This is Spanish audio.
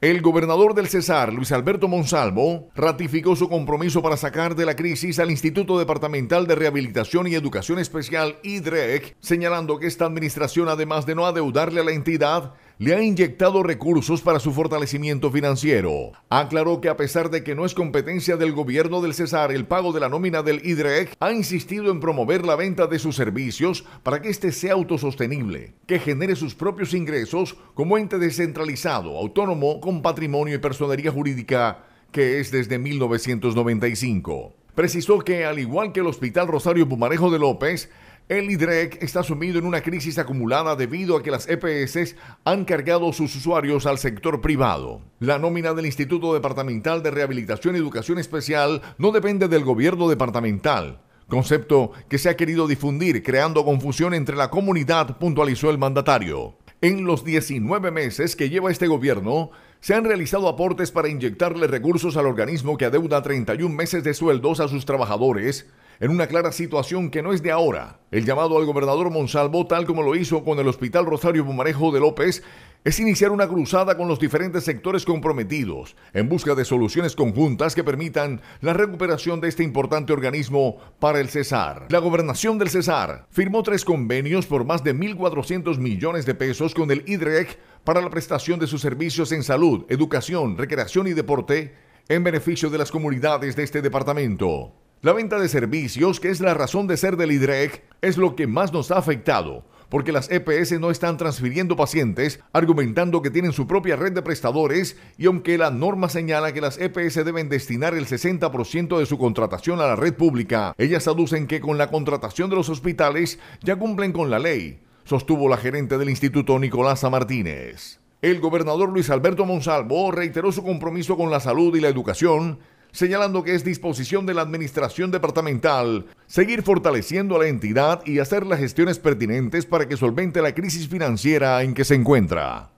El gobernador del Cesar, Luis Alberto Monsalvo, ratificó su compromiso para sacar de la crisis al Instituto Departamental de Rehabilitación y Educación Especial, IDREC, señalando que esta administración, además de no adeudarle a la entidad, le ha inyectado recursos para su fortalecimiento financiero. Aclaró que a pesar de que no es competencia del gobierno del César el pago de la nómina del IDREC, ha insistido en promover la venta de sus servicios para que éste sea autosostenible, que genere sus propios ingresos como ente descentralizado, autónomo, con patrimonio y personería jurídica que es desde 1995. Precisó que, al igual que el Hospital Rosario Pumarejo de López, el IDREC está sumido en una crisis acumulada debido a que las EPS han cargado sus usuarios al sector privado. La nómina del Instituto Departamental de Rehabilitación y Educación Especial no depende del gobierno departamental, concepto que se ha querido difundir creando confusión entre la comunidad, puntualizó el mandatario. En los 19 meses que lleva este gobierno, se han realizado aportes para inyectarle recursos al organismo que adeuda 31 meses de sueldos a sus trabajadores en una clara situación que no es de ahora. El llamado al gobernador Monsalvo, tal como lo hizo con el Hospital Rosario Bumarejo de López, es iniciar una cruzada con los diferentes sectores comprometidos en busca de soluciones conjuntas que permitan la recuperación de este importante organismo para el Cesar. La gobernación del Cesar firmó tres convenios por más de 1.400 millones de pesos con el IDREC para la prestación de sus servicios en salud, educación, recreación y deporte en beneficio de las comunidades de este departamento. La venta de servicios, que es la razón de ser del IDREC, es lo que más nos ha afectado, porque las EPS no están transfiriendo pacientes, argumentando que tienen su propia red de prestadores y aunque la norma señala que las EPS deben destinar el 60% de su contratación a la red pública, ellas aducen que con la contratación de los hospitales ya cumplen con la ley sostuvo la gerente del instituto Nicolás Martínez. El gobernador Luis Alberto Monsalvo reiteró su compromiso con la salud y la educación, señalando que es disposición de la Administración Departamental seguir fortaleciendo a la entidad y hacer las gestiones pertinentes para que solvente la crisis financiera en que se encuentra.